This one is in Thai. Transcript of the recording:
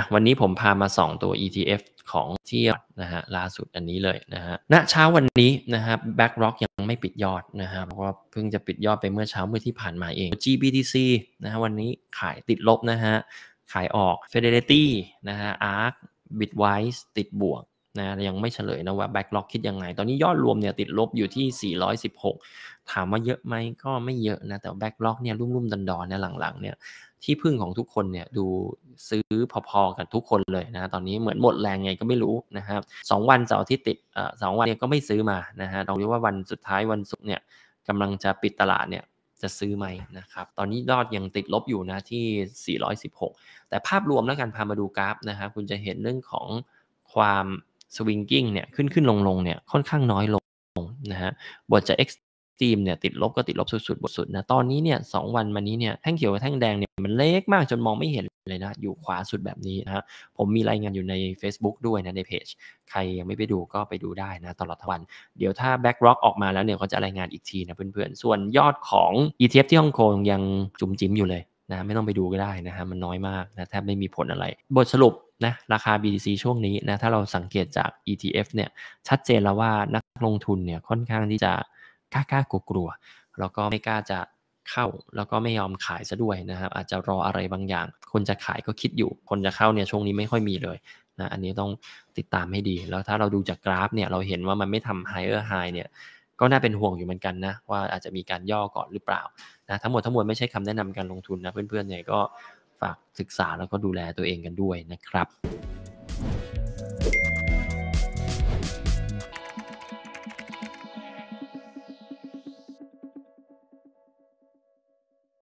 ะวันนี้ผมพามาสองตัว ETF ของที่นะฮะล่าสุดอันนี้เลยนะฮะ ณ เช้าวันนี้นะครับแบ็ก r o c k ยังไม่ปิดยอดนะฮะเพราะว่าเพิ่งจะปิดยอดไปเมื่อเช้าเมื่อที่ผ่านมาเอง GBTC นะฮะวันนี้ขายติดลบนะฮะขายออก Fidelity นะฮะ ARK Bitwise ติดบวกนะยังไม่เฉลยนะว่าแบ็กล็อกคิดยังไงตอนนี้ยอดรวมเนี่ยติดลบอยู่ที่ 416 ถามว่าเยอะไหมก็ไม่เยอะนะแต่แบ็กล็อกเนี่ยรุ่มๆดอนเนี่ยหลังๆเนี่ยที่พึ่งของทุกคนเนี่ยดูซื้อพอๆกันทุกคนเลยนะตอนนี้เหมือนหมดแรงไงก็ไม่รู้นะครับสองวันเสาร์ที่ติดสองวันเนี่ยก็ไม่ซื้อมานะฮะลองดูว่าวันสุดท้ายวันศุกร์เนี่ยกำลังจะปิดตลาดเนี่ยจะซื้อไหมนะครับตอนนี้ยอดยังติดลบอยู่นะที่ 416 แต่ภาพรวมแล้วกันพามาดูกราฟนะฮะคุณจะเห็นเรื่องของความสวิงกิ้งเนี่ยขึ้นขึ้นลงลงเนี่ยค่อนข้างน้อยลงนะฮะบทจะเอ็กซ์ตีมเนี่ยติดลบก็ติดลบสุดๆบทสุดนะตอนนี้เนี่ยสวันมานี้เนี่ยแท่งเขียวกับแท่งแดงเนี่ยมันเล็กมากจนมองไม่เห็นเลยนะอยู่ขวาสุดแบบนี้นะฮะผมมีรายงานอยู่ใน Facebook ด้วยนะในเพจ ใครยังไม่ไปดูก็ไปดูได้นะตลอดทั้งวัน เดี๋ยวถ้า Back ร o c k ออกมาแล้วเนี่ยเขาจะรายงานอีกทีนะเพื่อนๆส่วนยอดของ ETF ที่ฮ่องกงยังจุ่มจิ้มอยู่เลยนะไม่ต้องไปดูก็ได้นะฮะมันน้อยมากนะแทบไม่มีผลอะไรบทสรุปนะราคา BTC ช่วงนี้นะถ้าเราสังเกตจาก ETF เนี่ยชัดเจนแล้วว่านักลงทุนเนี่ยค่อนข้างที่จะกล้ากล้ากลัวกลัวแล้วก็ไม่กล้าจะเข้า แล้วก็ไม่ยอมขายซะด้วยนะครับอาจจะรออะไรบางอย่าง คนจะขายก็คิดอยู่ คนจะเข้าเนี่ยช่วงนี้ไม่ค่อยมีเลยนะอันนี้ต้องติดตามให้ดีแล้วถ้าเราดูจากกราฟเนี่ยเราเห็นว่ามันไม่ทำ higher high เนี่ยก็น่าเป็นห่วงอยู่เหมือนกันนะว่าอาจจะมีการย่อก่อนหรือเปล่านะทั้งหมดทั้งมวลไม่ใช่คำแนะนำการลงทุนนะเพื่อนๆเนี่ยก็ฝากศึกษาแล้วก็ดูแลตัวเองกันด้วยนะครับ